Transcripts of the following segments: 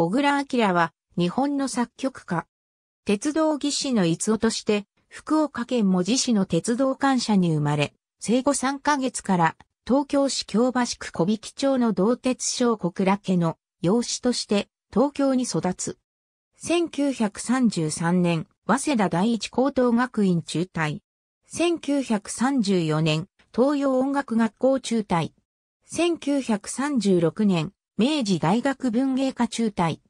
小倉明は日本の作曲家。鉄道技師の逸夫として福岡県文字市の鉄道感謝に生まれ、生後3ヶ月から東京市京橋区小引町の同鉄小小倉家の養子として東京に育つ。1933年、早稲田第一高等学院中退。1934年、東洋音楽学校中退。1936年、明治大学文芸科中退。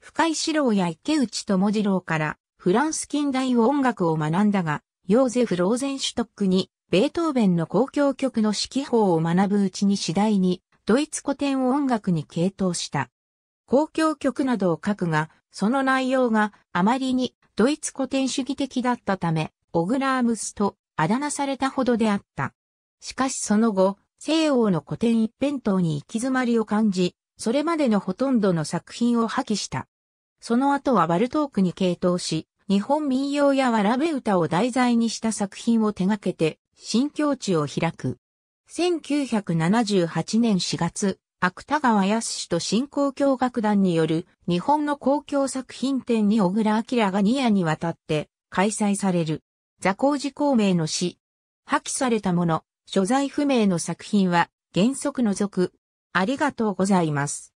深井志郎や池内智次郎からフランス近代音楽を学んだが、ヨーゼフ・ローゼンシュトックにベートーベンの公共曲の指揮法を学ぶうちに次第にドイツ古典を音楽に傾倒した。公共曲などを書くが、その内容があまりにドイツ古典主義的だったため、オグラームスとあだ名されたほどであった。しかしその後、西欧の古典一辺倒に行き詰まりを感じ、それまでのほとんどの作品を破棄した。その後はバルトークに傾倒し、日本民謡やわらべ歌を題材にした作品を手掛けて、新境地を開く。1978年4月、芥川康と新公共楽団による日本の公共作品展に小倉明が2夜にわたって開催される。座高寺孔明の詩。破棄されたもの、所在不明の作品は原則除く。ありがとうございます。